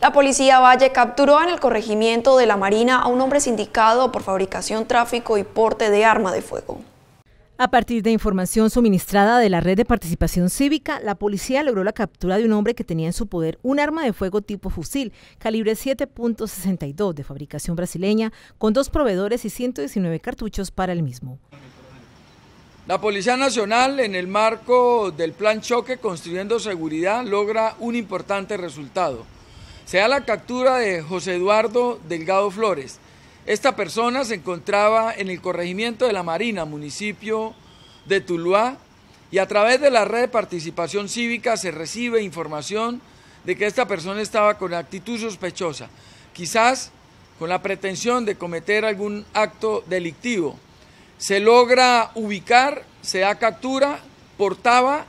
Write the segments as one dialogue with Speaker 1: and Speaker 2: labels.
Speaker 1: La policía Valle capturó en el corregimiento de la Marina a un hombre sindicado por fabricación, tráfico y porte de arma de fuego. A partir de información suministrada de la red de participación cívica, la policía logró la captura de un hombre que tenía en su poder un arma de fuego tipo fusil, calibre 7.62 de fabricación brasileña, con dos proveedores y 119 cartuchos para el mismo.
Speaker 2: La Policía Nacional, en el marco del Plan Choque Construyendo Seguridad, logra un importante resultado se da la captura de José Eduardo Delgado Flores. Esta persona se encontraba en el corregimiento de la Marina, municipio de Tuluá, y a través de la red de participación cívica se recibe información de que esta persona estaba con actitud sospechosa, quizás con la pretensión de cometer algún acto delictivo. Se logra ubicar, se da captura, portaba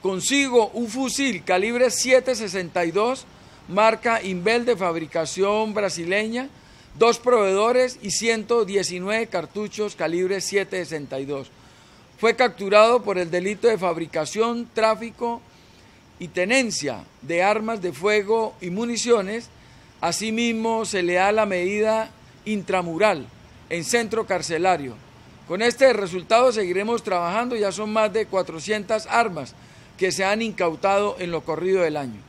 Speaker 2: consigo un fusil calibre 762 marca Inbel de fabricación brasileña, dos proveedores y 119 cartuchos calibre 762. Fue capturado por el delito de fabricación, tráfico y tenencia de armas de fuego y municiones. Asimismo, se le da la medida intramural en centro carcelario. Con este resultado seguiremos trabajando, ya son más de 400 armas que se han incautado en lo corrido del año.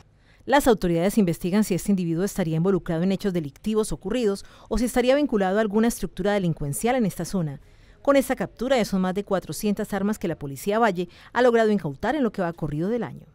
Speaker 1: Las autoridades investigan si este individuo estaría involucrado en hechos delictivos ocurridos o si estaría vinculado a alguna estructura delincuencial en esta zona. Con esta captura son más de 400 armas que la policía Valle ha logrado incautar en lo que va corrido del año.